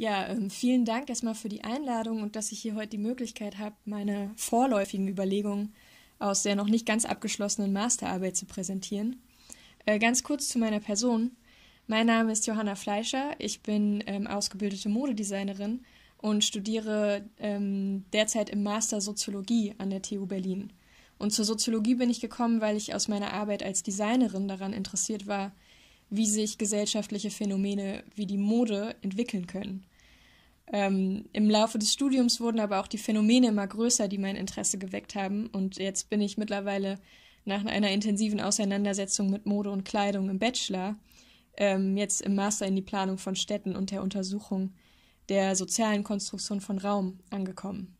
Ja, ähm, vielen Dank erstmal für die Einladung und dass ich hier heute die Möglichkeit habe, meine vorläufigen Überlegungen aus der noch nicht ganz abgeschlossenen Masterarbeit zu präsentieren. Äh, ganz kurz zu meiner Person. Mein Name ist Johanna Fleischer, ich bin ähm, ausgebildete Modedesignerin und studiere ähm, derzeit im Master Soziologie an der TU Berlin. Und zur Soziologie bin ich gekommen, weil ich aus meiner Arbeit als Designerin daran interessiert war, wie sich gesellschaftliche Phänomene wie die Mode entwickeln können. Ähm, Im Laufe des Studiums wurden aber auch die Phänomene immer größer, die mein Interesse geweckt haben. Und jetzt bin ich mittlerweile nach einer intensiven Auseinandersetzung mit Mode und Kleidung im Bachelor ähm, jetzt im Master in die Planung von Städten und der Untersuchung der sozialen Konstruktion von Raum angekommen.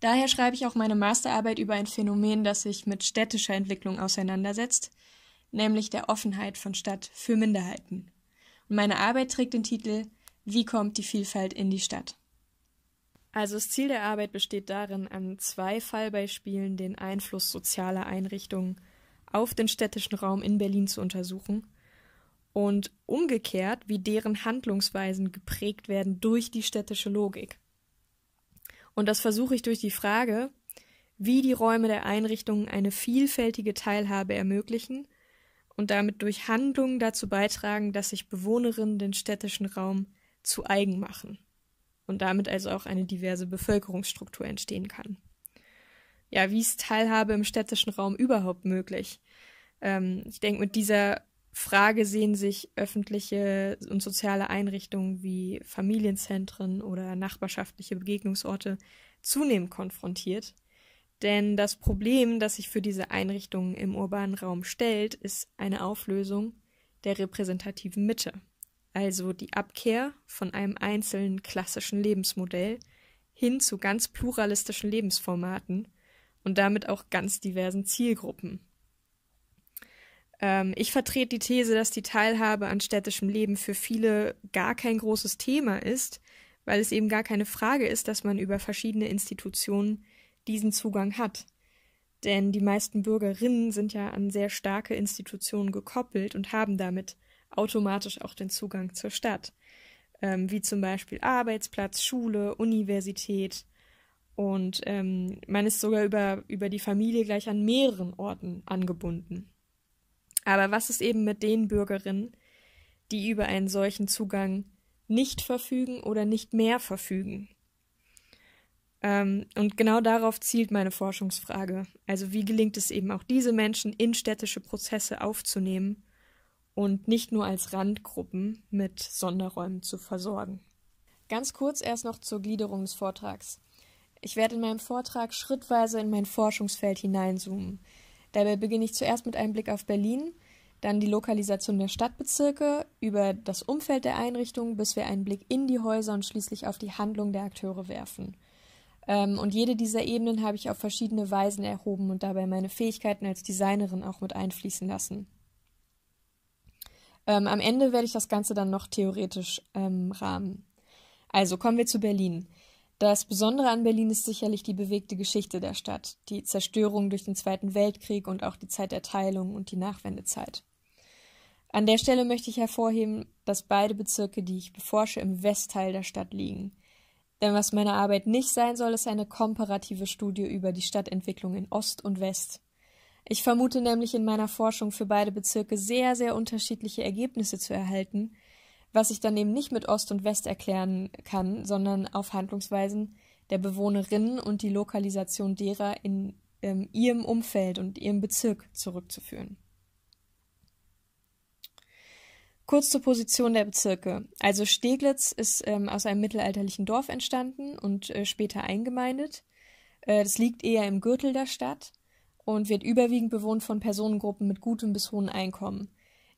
Daher schreibe ich auch meine Masterarbeit über ein Phänomen, das sich mit städtischer Entwicklung auseinandersetzt, nämlich der Offenheit von Stadt für Minderheiten. Und meine Arbeit trägt den Titel wie kommt die Vielfalt in die Stadt? Also das Ziel der Arbeit besteht darin, an zwei Fallbeispielen den Einfluss sozialer Einrichtungen auf den städtischen Raum in Berlin zu untersuchen und umgekehrt, wie deren Handlungsweisen geprägt werden durch die städtische Logik. Und das versuche ich durch die Frage, wie die Räume der Einrichtungen eine vielfältige Teilhabe ermöglichen und damit durch Handlungen dazu beitragen, dass sich Bewohnerinnen den städtischen Raum zu eigen machen und damit also auch eine diverse Bevölkerungsstruktur entstehen kann. Ja, wie ist Teilhabe im städtischen Raum überhaupt möglich? Ähm, ich denke, mit dieser Frage sehen sich öffentliche und soziale Einrichtungen wie Familienzentren oder nachbarschaftliche Begegnungsorte zunehmend konfrontiert. Denn das Problem, das sich für diese Einrichtungen im urbanen Raum stellt, ist eine Auflösung der repräsentativen Mitte also die Abkehr von einem einzelnen klassischen Lebensmodell hin zu ganz pluralistischen Lebensformaten und damit auch ganz diversen Zielgruppen. Ähm, ich vertrete die These, dass die Teilhabe an städtischem Leben für viele gar kein großes Thema ist, weil es eben gar keine Frage ist, dass man über verschiedene Institutionen diesen Zugang hat. Denn die meisten Bürgerinnen sind ja an sehr starke Institutionen gekoppelt und haben damit automatisch auch den Zugang zur Stadt, ähm, wie zum Beispiel Arbeitsplatz, Schule, Universität. Und ähm, man ist sogar über, über die Familie gleich an mehreren Orten angebunden. Aber was ist eben mit den Bürgerinnen, die über einen solchen Zugang nicht verfügen oder nicht mehr verfügen? Ähm, und genau darauf zielt meine Forschungsfrage. Also wie gelingt es eben auch diese Menschen, in städtische Prozesse aufzunehmen und nicht nur als Randgruppen mit Sonderräumen zu versorgen. Ganz kurz erst noch zur Gliederung des Vortrags. Ich werde in meinem Vortrag schrittweise in mein Forschungsfeld hineinzoomen. Dabei beginne ich zuerst mit einem Blick auf Berlin, dann die Lokalisation der Stadtbezirke, über das Umfeld der Einrichtung, bis wir einen Blick in die Häuser und schließlich auf die Handlung der Akteure werfen. Ähm, und jede dieser Ebenen habe ich auf verschiedene Weisen erhoben und dabei meine Fähigkeiten als Designerin auch mit einfließen lassen. Ähm, am Ende werde ich das Ganze dann noch theoretisch ähm, rahmen. Also kommen wir zu Berlin. Das Besondere an Berlin ist sicherlich die bewegte Geschichte der Stadt, die Zerstörung durch den Zweiten Weltkrieg und auch die Zeit der Teilung und die Nachwendezeit. An der Stelle möchte ich hervorheben, dass beide Bezirke, die ich beforsche, im Westteil der Stadt liegen. Denn was meine Arbeit nicht sein soll, ist eine komparative Studie über die Stadtentwicklung in Ost und West. Ich vermute nämlich in meiner Forschung für beide Bezirke sehr, sehr unterschiedliche Ergebnisse zu erhalten, was ich dann eben nicht mit Ost und West erklären kann, sondern auf Handlungsweisen der Bewohnerinnen und die Lokalisation derer in ähm, ihrem Umfeld und ihrem Bezirk zurückzuführen. Kurz zur Position der Bezirke. Also Steglitz ist ähm, aus einem mittelalterlichen Dorf entstanden und äh, später eingemeindet. Äh, das liegt eher im Gürtel der Stadt und wird überwiegend bewohnt von Personengruppen mit gutem bis hohem Einkommen.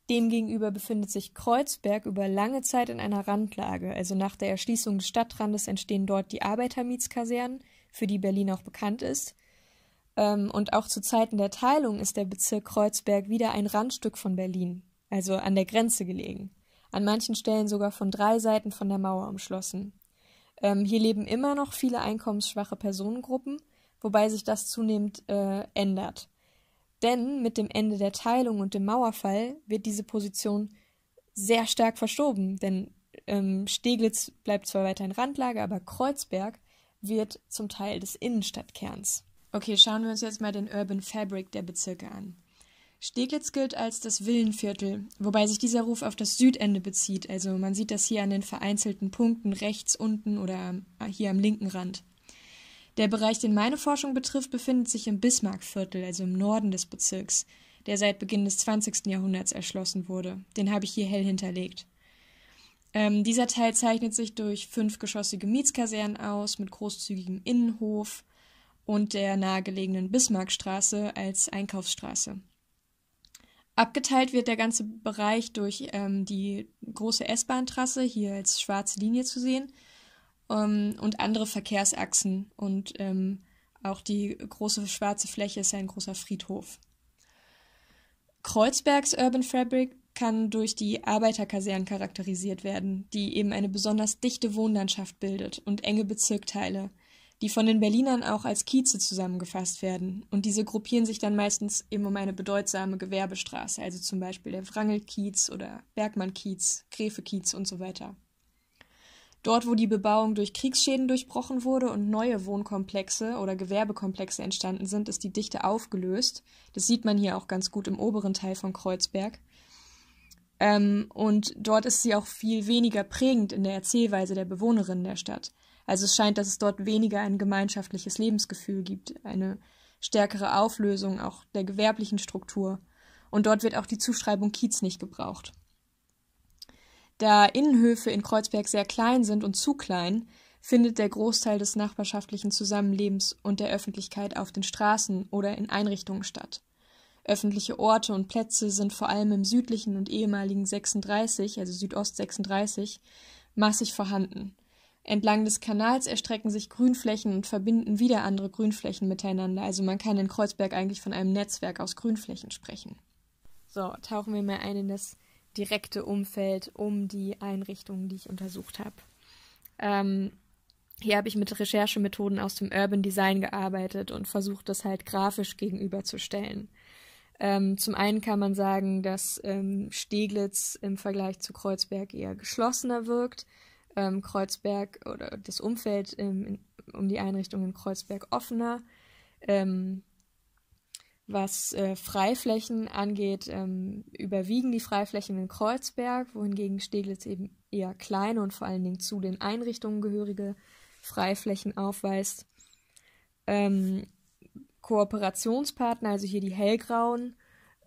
Demgegenüber befindet sich Kreuzberg über lange Zeit in einer Randlage, also nach der Erschließung des Stadtrandes entstehen dort die Arbeitermietskasernen, für die Berlin auch bekannt ist. Ähm, und auch zu Zeiten der Teilung ist der Bezirk Kreuzberg wieder ein Randstück von Berlin, also an der Grenze gelegen, an manchen Stellen sogar von drei Seiten von der Mauer umschlossen. Ähm, hier leben immer noch viele einkommensschwache Personengruppen wobei sich das zunehmend äh, ändert. Denn mit dem Ende der Teilung und dem Mauerfall wird diese Position sehr stark verschoben, denn ähm, Steglitz bleibt zwar weiter in Randlage, aber Kreuzberg wird zum Teil des Innenstadtkerns. Okay, schauen wir uns jetzt mal den Urban Fabric der Bezirke an. Steglitz gilt als das Villenviertel, wobei sich dieser Ruf auf das Südende bezieht. Also man sieht das hier an den vereinzelten Punkten rechts unten oder äh, hier am linken Rand. Der Bereich, den meine Forschung betrifft, befindet sich im Bismarckviertel, also im Norden des Bezirks, der seit Beginn des 20. Jahrhunderts erschlossen wurde. Den habe ich hier hell hinterlegt. Ähm, dieser Teil zeichnet sich durch fünfgeschossige Mietskasernen aus mit großzügigem Innenhof und der nahegelegenen Bismarckstraße als Einkaufsstraße. Abgeteilt wird der ganze Bereich durch ähm, die große S-Bahn-Trasse, hier als schwarze Linie zu sehen, um, ähm, und andere Verkehrsachsen. Und ähm, auch die große schwarze Fläche ist ja ein großer Friedhof. Kreuzbergs Urban Fabric kann durch die Arbeiterkasernen charakterisiert werden, die eben eine besonders dichte Wohnlandschaft bildet und enge Bezirkteile, die von den Berlinern auch als Kieze zusammengefasst werden. Und diese gruppieren sich dann meistens eben um eine bedeutsame Gewerbestraße, also zum Beispiel der Wrangelkiez oder Bergmannkiez, Gräfekiez und so weiter. Dort, wo die Bebauung durch Kriegsschäden durchbrochen wurde und neue Wohnkomplexe oder Gewerbekomplexe entstanden sind, ist die Dichte aufgelöst. Das sieht man hier auch ganz gut im oberen Teil von Kreuzberg. Ähm, und dort ist sie auch viel weniger prägend in der Erzählweise der Bewohnerinnen der Stadt. Also es scheint, dass es dort weniger ein gemeinschaftliches Lebensgefühl gibt, eine stärkere Auflösung auch der gewerblichen Struktur. Und dort wird auch die Zuschreibung Kiez nicht gebraucht. Da Innenhöfe in Kreuzberg sehr klein sind und zu klein, findet der Großteil des nachbarschaftlichen Zusammenlebens und der Öffentlichkeit auf den Straßen oder in Einrichtungen statt. Öffentliche Orte und Plätze sind vor allem im südlichen und ehemaligen 36, also Südost 36, massig vorhanden. Entlang des Kanals erstrecken sich Grünflächen und verbinden wieder andere Grünflächen miteinander. Also man kann in Kreuzberg eigentlich von einem Netzwerk aus Grünflächen sprechen. So, tauchen wir mal ein in das direkte Umfeld um die Einrichtungen, die ich untersucht habe. Ähm, hier habe ich mit Recherchemethoden aus dem Urban Design gearbeitet und versucht, das halt grafisch gegenüberzustellen. Ähm, zum einen kann man sagen, dass ähm, Steglitz im Vergleich zu Kreuzberg eher geschlossener wirkt. Ähm, Kreuzberg oder das Umfeld in, um die Einrichtung in Kreuzberg offener. Ähm, was äh, Freiflächen angeht, ähm, überwiegen die Freiflächen in Kreuzberg, wohingegen Steglitz eben eher kleine und vor allen Dingen zu den Einrichtungen gehörige Freiflächen aufweist. Ähm, Kooperationspartner, also hier die Hellgrauen,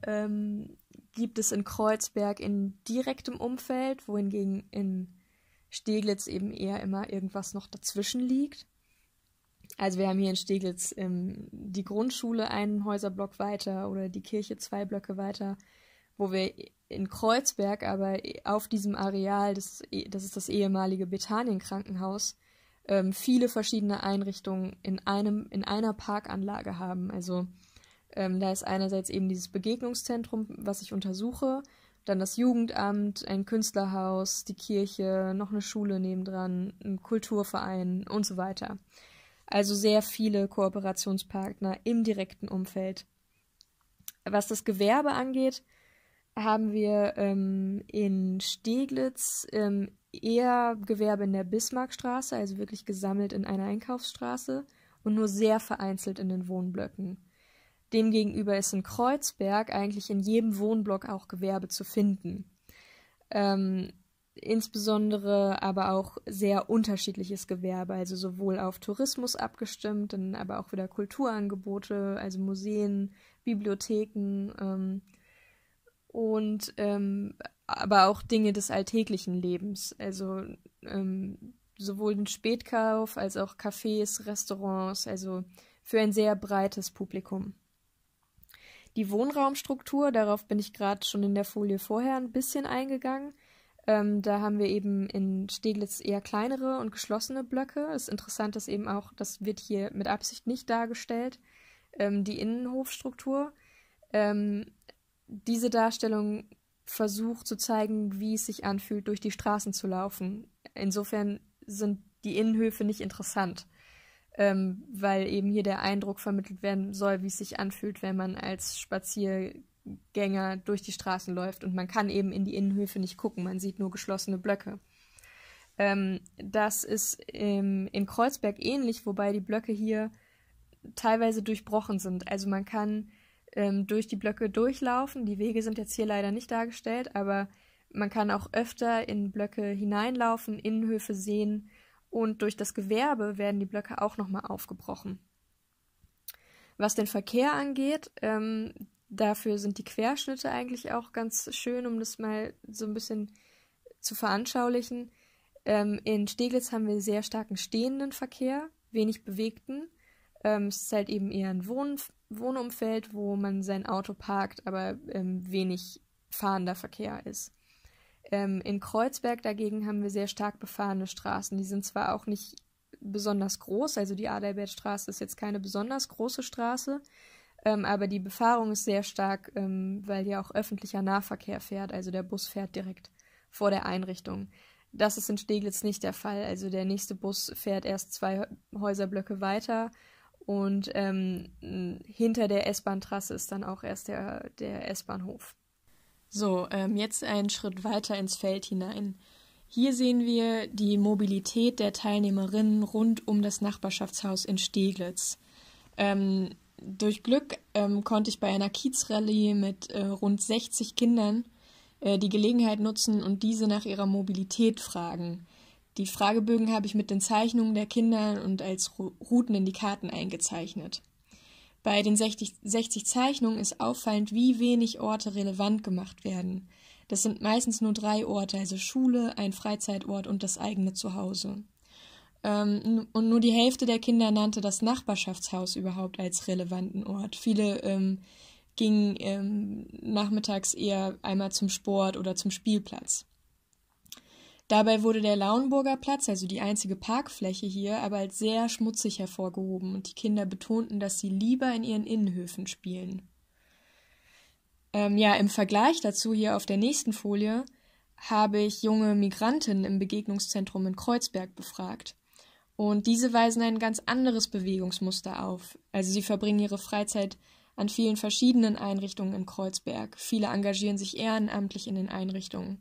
ähm, gibt es in Kreuzberg in direktem Umfeld, wohingegen in Steglitz eben eher immer irgendwas noch dazwischen liegt. Also wir haben hier in Steglitz ähm, die Grundschule einen Häuserblock weiter oder die Kirche zwei Blöcke weiter, wo wir in Kreuzberg aber auf diesem Areal, das, das ist das ehemalige Bethanienkrankenhaus, ähm, viele verschiedene Einrichtungen in einem in einer Parkanlage haben. Also ähm, da ist einerseits eben dieses Begegnungszentrum, was ich untersuche, dann das Jugendamt, ein Künstlerhaus, die Kirche, noch eine Schule nebendran, ein Kulturverein und so weiter. Also sehr viele Kooperationspartner im direkten Umfeld. Was das Gewerbe angeht, haben wir ähm, in Steglitz ähm, eher Gewerbe in der Bismarckstraße, also wirklich gesammelt in einer Einkaufsstraße und nur sehr vereinzelt in den Wohnblöcken. Demgegenüber ist in Kreuzberg eigentlich in jedem Wohnblock auch Gewerbe zu finden. Ähm, insbesondere aber auch sehr unterschiedliches Gewerbe, also sowohl auf Tourismus abgestimmt, dann aber auch wieder Kulturangebote, also Museen, Bibliotheken ähm, und ähm, aber auch Dinge des alltäglichen Lebens, also ähm, sowohl den Spätkauf als auch Cafés, Restaurants, also für ein sehr breites Publikum. Die Wohnraumstruktur, darauf bin ich gerade schon in der Folie vorher ein bisschen eingegangen. Ähm, da haben wir eben in Steglitz eher kleinere und geschlossene Blöcke. Das Interessante ist eben auch, das wird hier mit Absicht nicht dargestellt, ähm, die Innenhofstruktur. Ähm, diese Darstellung versucht zu zeigen, wie es sich anfühlt, durch die Straßen zu laufen. Insofern sind die Innenhöfe nicht interessant, ähm, weil eben hier der Eindruck vermittelt werden soll, wie es sich anfühlt, wenn man als Spazier Gänger durch die Straßen läuft und man kann eben in die Innenhöfe nicht gucken, man sieht nur geschlossene Blöcke. Ähm, das ist ähm, in Kreuzberg ähnlich, wobei die Blöcke hier teilweise durchbrochen sind. Also man kann ähm, durch die Blöcke durchlaufen, die Wege sind jetzt hier leider nicht dargestellt, aber man kann auch öfter in Blöcke hineinlaufen, Innenhöfe sehen und durch das Gewerbe werden die Blöcke auch nochmal aufgebrochen. Was den Verkehr angeht, ähm, Dafür sind die Querschnitte eigentlich auch ganz schön, um das mal so ein bisschen zu veranschaulichen. Ähm, in Steglitz haben wir sehr starken stehenden Verkehr, wenig bewegten. Ähm, es ist halt eben eher ein Wohn Wohnumfeld, wo man sein Auto parkt, aber ähm, wenig fahrender Verkehr ist. Ähm, in Kreuzberg dagegen haben wir sehr stark befahrene Straßen. Die sind zwar auch nicht besonders groß, also die Adalbertstraße ist jetzt keine besonders große Straße, ähm, aber die Befahrung ist sehr stark, ähm, weil ja auch öffentlicher Nahverkehr fährt, also der Bus fährt direkt vor der Einrichtung. Das ist in Steglitz nicht der Fall. Also der nächste Bus fährt erst zwei Häuserblöcke weiter und ähm, hinter der S-Bahn-Trasse ist dann auch erst der, der S-Bahnhof. So, ähm, jetzt einen Schritt weiter ins Feld hinein. Hier sehen wir die Mobilität der Teilnehmerinnen rund um das Nachbarschaftshaus in Steglitz. Ähm, durch Glück ähm, konnte ich bei einer Kiezrallye mit äh, rund 60 Kindern äh, die Gelegenheit nutzen und diese nach ihrer Mobilität fragen. Die Fragebögen habe ich mit den Zeichnungen der Kinder und als Routen in die Karten eingezeichnet. Bei den 60, 60 Zeichnungen ist auffallend, wie wenig Orte relevant gemacht werden. Das sind meistens nur drei Orte, also Schule, ein Freizeitort und das eigene Zuhause. Ähm, und nur die Hälfte der Kinder nannte das Nachbarschaftshaus überhaupt als relevanten Ort. Viele ähm, gingen ähm, nachmittags eher einmal zum Sport oder zum Spielplatz. Dabei wurde der Lauenburger Platz, also die einzige Parkfläche hier, aber als sehr schmutzig hervorgehoben und die Kinder betonten, dass sie lieber in ihren Innenhöfen spielen. Ähm, ja, im Vergleich dazu hier auf der nächsten Folie habe ich junge Migrantinnen im Begegnungszentrum in Kreuzberg befragt. Und diese weisen ein ganz anderes Bewegungsmuster auf. Also sie verbringen ihre Freizeit an vielen verschiedenen Einrichtungen in Kreuzberg. Viele engagieren sich ehrenamtlich in den Einrichtungen.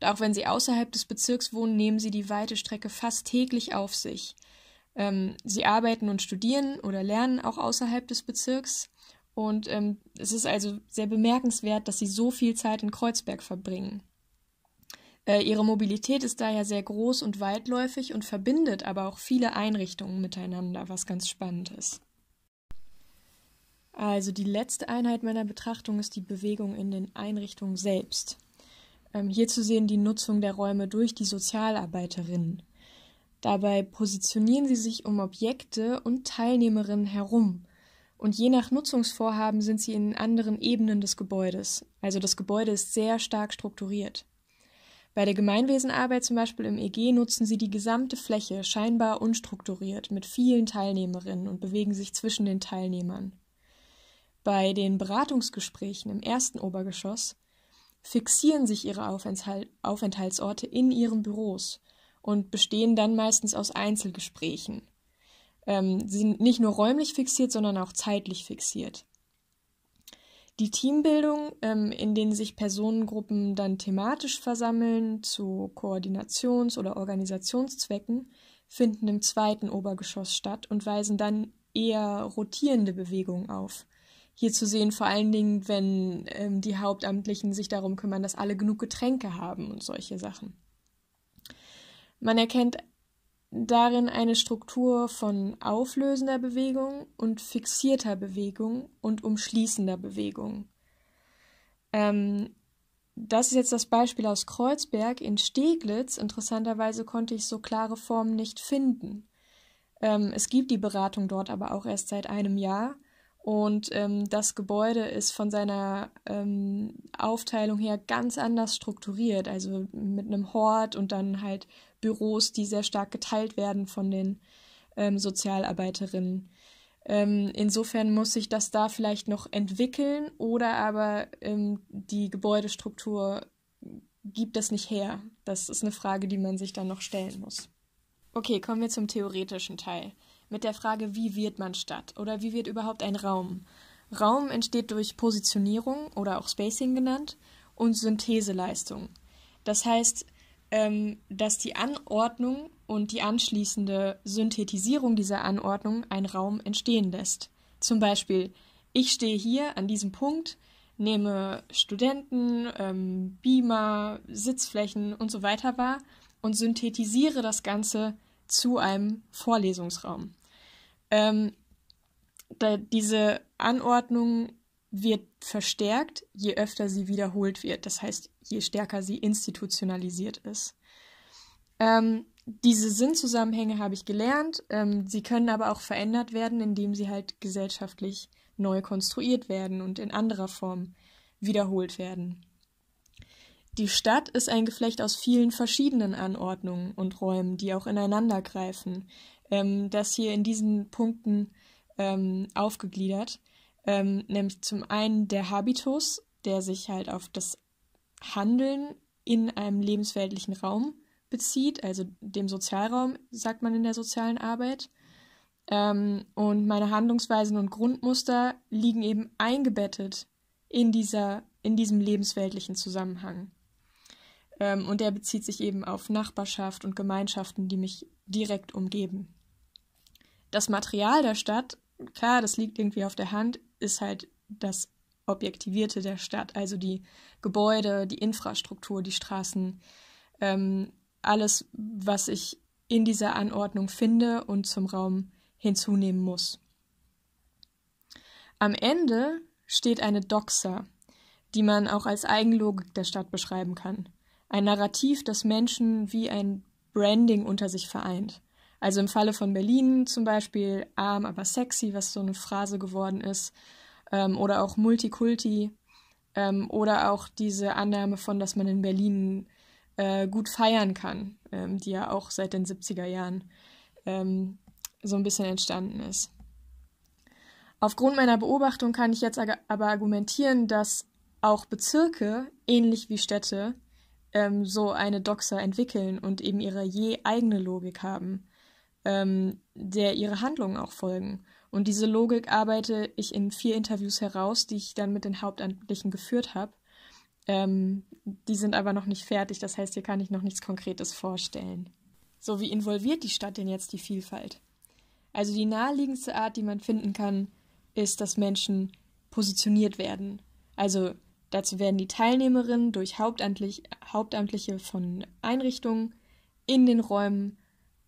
Und auch wenn sie außerhalb des Bezirks wohnen, nehmen sie die weite Strecke fast täglich auf sich. Ähm, sie arbeiten und studieren oder lernen auch außerhalb des Bezirks. Und ähm, es ist also sehr bemerkenswert, dass sie so viel Zeit in Kreuzberg verbringen. Äh, ihre Mobilität ist daher sehr groß und weitläufig und verbindet aber auch viele Einrichtungen miteinander, was ganz spannend ist. Also die letzte Einheit meiner Betrachtung ist die Bewegung in den Einrichtungen selbst. Ähm, hier zu sehen die Nutzung der Räume durch die Sozialarbeiterinnen. Dabei positionieren sie sich um Objekte und Teilnehmerinnen herum. Und je nach Nutzungsvorhaben sind sie in anderen Ebenen des Gebäudes. Also das Gebäude ist sehr stark strukturiert. Bei der Gemeinwesenarbeit zum Beispiel im EG nutzen sie die gesamte Fläche scheinbar unstrukturiert mit vielen Teilnehmerinnen und bewegen sich zwischen den Teilnehmern. Bei den Beratungsgesprächen im ersten Obergeschoss fixieren sich ihre Aufenthaltsorte in ihren Büros und bestehen dann meistens aus Einzelgesprächen. Ähm, sie sind nicht nur räumlich fixiert, sondern auch zeitlich fixiert. Die Teambildung, ähm, in denen sich Personengruppen dann thematisch versammeln zu Koordinations- oder Organisationszwecken, finden im zweiten Obergeschoss statt und weisen dann eher rotierende Bewegungen auf. Hier zu sehen vor allen Dingen, wenn ähm, die Hauptamtlichen sich darum kümmern, dass alle genug Getränke haben und solche Sachen. Man erkennt darin eine Struktur von auflösender Bewegung und fixierter Bewegung und umschließender Bewegung. Ähm, das ist jetzt das Beispiel aus Kreuzberg in Steglitz. Interessanterweise konnte ich so klare Formen nicht finden. Ähm, es gibt die Beratung dort aber auch erst seit einem Jahr. Und ähm, das Gebäude ist von seiner ähm, Aufteilung her ganz anders strukturiert, also mit einem Hort und dann halt Büros, die sehr stark geteilt werden von den ähm, Sozialarbeiterinnen. Ähm, insofern muss sich das da vielleicht noch entwickeln oder aber ähm, die Gebäudestruktur gibt das nicht her. Das ist eine Frage, die man sich dann noch stellen muss. Okay, kommen wir zum theoretischen Teil. Mit der Frage, wie wird man Stadt oder wie wird überhaupt ein Raum? Raum entsteht durch Positionierung oder auch Spacing genannt und Syntheseleistung. Das heißt, ähm, dass die Anordnung und die anschließende Synthetisierung dieser Anordnung einen Raum entstehen lässt. Zum Beispiel, ich stehe hier an diesem Punkt, nehme Studenten, ähm, Beamer, Sitzflächen und so weiter wahr und synthetisiere das Ganze zu einem Vorlesungsraum. Ähm, diese Anordnung wird verstärkt, je öfter sie wiederholt wird. Das heißt, je stärker sie institutionalisiert ist. Ähm, diese Sinnzusammenhänge habe ich gelernt. Ähm, sie können aber auch verändert werden, indem sie halt gesellschaftlich neu konstruiert werden und in anderer Form wiederholt werden. Die Stadt ist ein Geflecht aus vielen verschiedenen Anordnungen und Räumen, die auch ineinander greifen. Ähm, das hier in diesen Punkten ähm, aufgegliedert. Ähm, nämlich zum einen der Habitus, der sich halt auf das Handeln in einem lebensweltlichen Raum bezieht, also dem Sozialraum, sagt man in der sozialen Arbeit. Ähm, und meine Handlungsweisen und Grundmuster liegen eben eingebettet in, dieser, in diesem lebensweltlichen Zusammenhang. Ähm, und der bezieht sich eben auf Nachbarschaft und Gemeinschaften, die mich direkt umgeben. Das Material der Stadt, klar, das liegt irgendwie auf der Hand, ist halt das Objektivierte der Stadt, also die Gebäude, die Infrastruktur, die Straßen, ähm, alles, was ich in dieser Anordnung finde und zum Raum hinzunehmen muss. Am Ende steht eine Doxa, die man auch als Eigenlogik der Stadt beschreiben kann. Ein Narrativ, das Menschen wie ein Branding unter sich vereint. Also im Falle von Berlin zum Beispiel arm, aber sexy, was so eine Phrase geworden ist, ähm, oder auch Multikulti ähm, oder auch diese Annahme von, dass man in Berlin äh, gut feiern kann, ähm, die ja auch seit den 70er Jahren ähm, so ein bisschen entstanden ist. Aufgrund meiner Beobachtung kann ich jetzt aber argumentieren, dass auch Bezirke, ähnlich wie Städte, ähm, so eine Doxa entwickeln und eben ihre je eigene Logik haben ähm, der ihre Handlungen auch folgen. Und diese Logik arbeite ich in vier Interviews heraus, die ich dann mit den Hauptamtlichen geführt habe. Ähm, die sind aber noch nicht fertig, das heißt, hier kann ich noch nichts Konkretes vorstellen. So, wie involviert die Stadt denn jetzt die Vielfalt? Also die naheliegendste Art, die man finden kann, ist, dass Menschen positioniert werden. Also dazu werden die Teilnehmerinnen durch Hauptamtlich, Hauptamtliche von Einrichtungen in den Räumen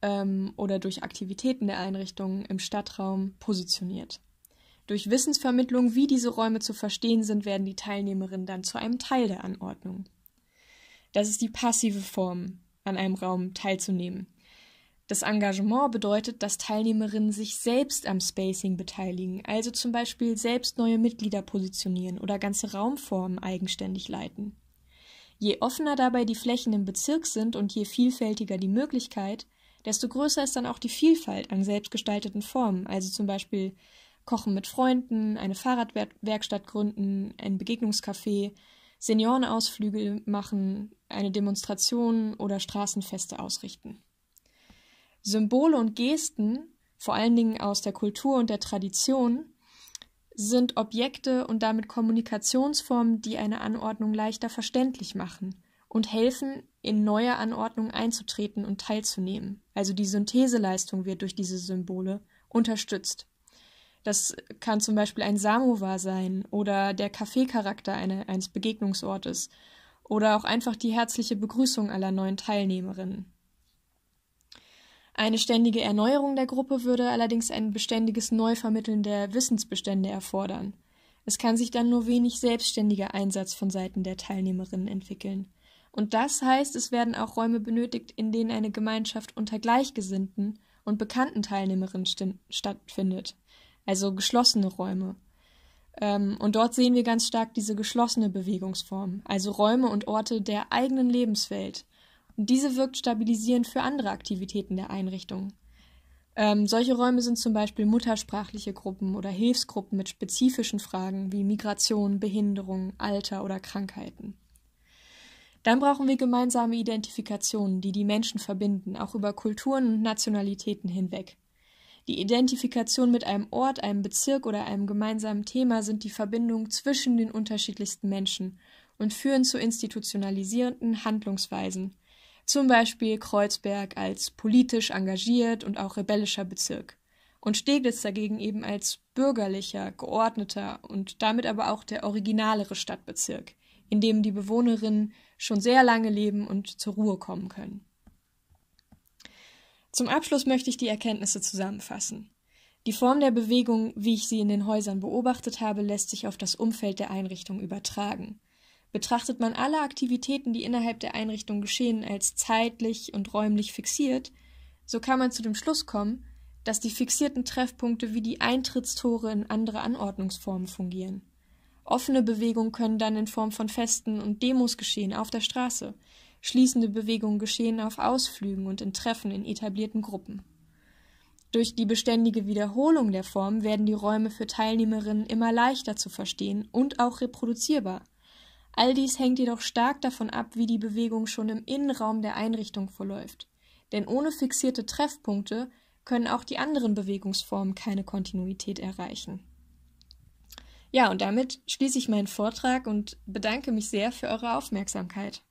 ähm, oder durch Aktivitäten der Einrichtungen im Stadtraum positioniert. Durch Wissensvermittlung, wie diese Räume zu verstehen sind, werden die Teilnehmerinnen dann zu einem Teil der Anordnung. Das ist die passive Form, an einem Raum teilzunehmen. Das Engagement bedeutet, dass Teilnehmerinnen sich selbst am Spacing beteiligen, also zum Beispiel selbst neue Mitglieder positionieren oder ganze Raumformen eigenständig leiten. Je offener dabei die Flächen im Bezirk sind und je vielfältiger die Möglichkeit, desto größer ist dann auch die Vielfalt an selbstgestalteten Formen, also zum Beispiel Kochen mit Freunden, eine Fahrradwerkstatt gründen, ein Begegnungscafé, Seniorenausflüge machen, eine Demonstration oder Straßenfeste ausrichten. Symbole und Gesten, vor allen Dingen aus der Kultur und der Tradition, sind Objekte und damit Kommunikationsformen, die eine Anordnung leichter verständlich machen und helfen, in neue Anordnungen einzutreten und teilzunehmen. Also die Syntheseleistung wird durch diese Symbole unterstützt. Das kann zum Beispiel ein Samovar sein oder der Kaffeecharakter eine, eines Begegnungsortes oder auch einfach die herzliche Begrüßung aller neuen Teilnehmerinnen. Eine ständige Erneuerung der Gruppe würde allerdings ein beständiges Neuvermitteln der Wissensbestände erfordern. Es kann sich dann nur wenig selbstständiger Einsatz von Seiten der Teilnehmerinnen entwickeln. Und das heißt, es werden auch Räume benötigt, in denen eine Gemeinschaft unter Gleichgesinnten und bekannten Teilnehmerinnen stattfindet. Also geschlossene Räume. Ähm, und dort sehen wir ganz stark diese geschlossene Bewegungsform, also Räume und Orte der eigenen Lebenswelt. Und diese wirkt stabilisierend für andere Aktivitäten der Einrichtung. Ähm, solche Räume sind zum Beispiel muttersprachliche Gruppen oder Hilfsgruppen mit spezifischen Fragen wie Migration, Behinderung, Alter oder Krankheiten. Dann brauchen wir gemeinsame Identifikationen, die die Menschen verbinden, auch über Kulturen und Nationalitäten hinweg. Die Identifikation mit einem Ort, einem Bezirk oder einem gemeinsamen Thema sind die Verbindungen zwischen den unterschiedlichsten Menschen und führen zu institutionalisierenden Handlungsweisen. Zum Beispiel Kreuzberg als politisch engagiert und auch rebellischer Bezirk und Steglitz dagegen eben als bürgerlicher, geordneter und damit aber auch der originalere Stadtbezirk, in dem die Bewohnerinnen schon sehr lange leben und zur Ruhe kommen können. Zum Abschluss möchte ich die Erkenntnisse zusammenfassen. Die Form der Bewegung, wie ich sie in den Häusern beobachtet habe, lässt sich auf das Umfeld der Einrichtung übertragen. Betrachtet man alle Aktivitäten, die innerhalb der Einrichtung geschehen, als zeitlich und räumlich fixiert, so kann man zu dem Schluss kommen, dass die fixierten Treffpunkte wie die Eintrittstore in andere Anordnungsformen fungieren. Offene Bewegungen können dann in Form von Festen und Demos geschehen auf der Straße. Schließende Bewegungen geschehen auf Ausflügen und in Treffen in etablierten Gruppen. Durch die beständige Wiederholung der Form werden die Räume für Teilnehmerinnen immer leichter zu verstehen und auch reproduzierbar. All dies hängt jedoch stark davon ab, wie die Bewegung schon im Innenraum der Einrichtung verläuft. Denn ohne fixierte Treffpunkte können auch die anderen Bewegungsformen keine Kontinuität erreichen. Ja, und damit schließe ich meinen Vortrag und bedanke mich sehr für eure Aufmerksamkeit.